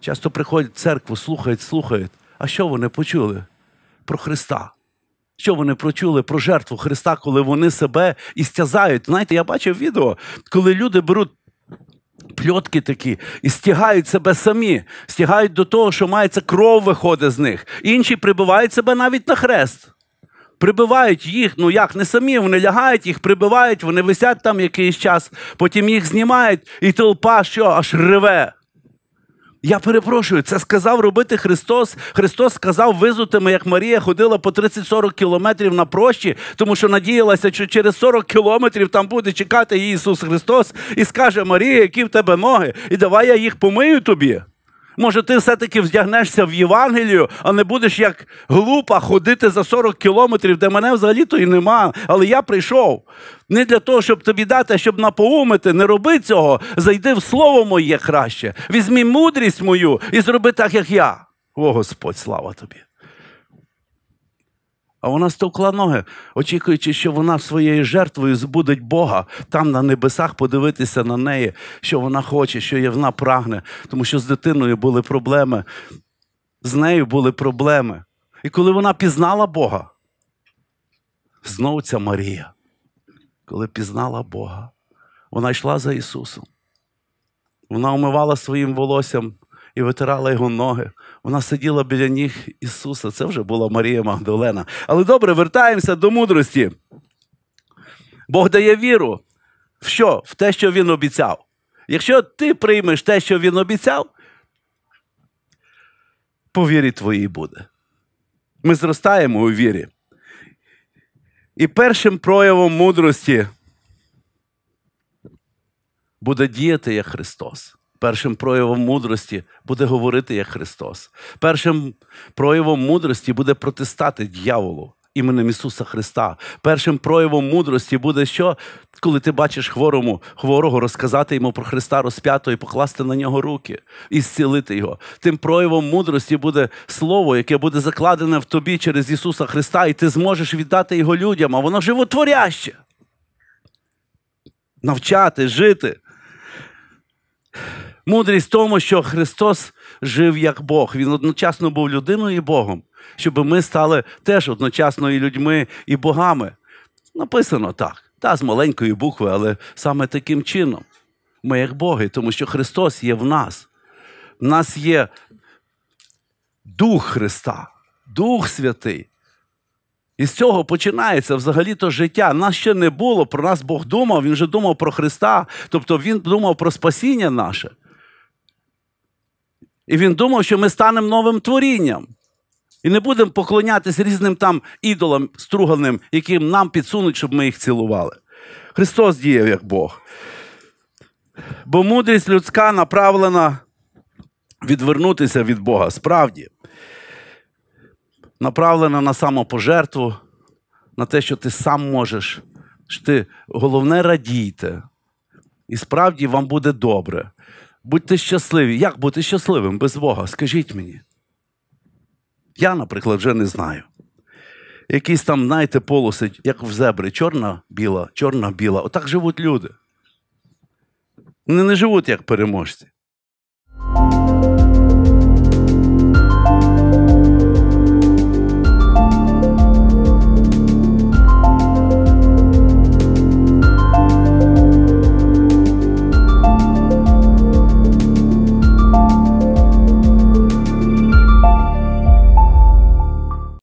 Часто приходять в церкву, слухають, слухають. А що вони почули? Про Христа. Що вони прочули про жертву Христа, коли вони себе істязають? Знаєте, я бачив відео, коли люди беруть пльотки такі і стягають себе самі, стягають до того, що мається кров виходить з них. Інші прибивають себе навіть на хрест. Прибивають їх, ну як не самі, вони лягають, їх прибивають, вони висять там якийсь час, потім їх знімають, і толпа що аж реве. Я перепрошую, це сказав робити Христос. Христос сказав визутими, як Марія ходила по 30-40 кілометрів на прощі, тому що надіялася, що через 40 кілометрів там буде чекати Ісус Христос і скаже: Марія, які в тебе ноги, і давай я їх помию тобі. Може, ти все-таки вздягнешся в Євангелію, а не будеш як глупа ходити за 40 кілометрів, де мене взагалі то і нема. Але я прийшов. Не для того, щоб тобі дати, а щоб напоумити, не роби цього. Зайди в слово моє краще. Візьми мудрість мою і зроби так, як я. О Господь, слава тобі! А вона стовкла ноги, очікуючи, що вона своєю жертвою збудить Бога там на небесах подивитися на неї, що вона хоче, що вона прагне, тому що з дитиною були проблеми, з нею були проблеми. І коли вона пізнала Бога, знову ця Марія, коли пізнала Бога, вона йшла за Ісусом. Вона умивала своїм волоссям і витирала його ноги. Вона сиділа біля ніг Ісуса. Це вже була Марія Магдалена. Але добре, вертаємося до мудрості. Бог дає віру в що? В те, що Він обіцяв. Якщо ти приймеш те, що Він обіцяв, по вірі твоїй буде. Ми зростаємо у вірі. І першим проявом мудрості буде діяти як Христос. Першим проявом мудрості буде говорити як Христос. Першим проявом мудрості буде протистати дьяволу іменем Ісуса Христа. Першим проявом мудрості буде що, коли ти бачиш хворому, хворого розказати йому про Христа розп'ятого і покласти на нього руки і зцілити його. Тим проявом мудрості буде слово, яке буде закладене в тобі через Ісуса Христа, і ти зможеш віддати його людям, а воно животворяще. Навчати, жити. Мудрість в тому, що Христос жив як Бог. Він одночасно був людиною і Богом, щоб ми стали теж одночасно і людьми і богами. Написано так, та з маленької букви, але саме таким чином. Ми як Боги, тому що Христос є в нас. В нас є Дух Христа, Дух Святий. І з цього починається взагалі-то життя. Нас ще не було, про нас Бог думав, Він вже думав про Христа, тобто Він думав про спасіння наше. І він думав, що ми станемо новим творінням. І не будемо поклонятися різним там ідолам струганим, яким нам підсунуть, щоб ми їх цілували. Христос діяв як Бог. Бо мудрість людська направлена відвернутися від Бога справді. Направлена на самопожертву, на те, що ти сам можеш. Що ти, Головне, радійте. І справді вам буде добре. Будьте щасливі. Як бути щасливим без Бога? Скажіть мені. Я, наприклад, вже не знаю. Якісь там, знаєте, полоси, як в зебри, чорна біла, чорна біла. Отак живуть люди. Вони не живуть як переможці.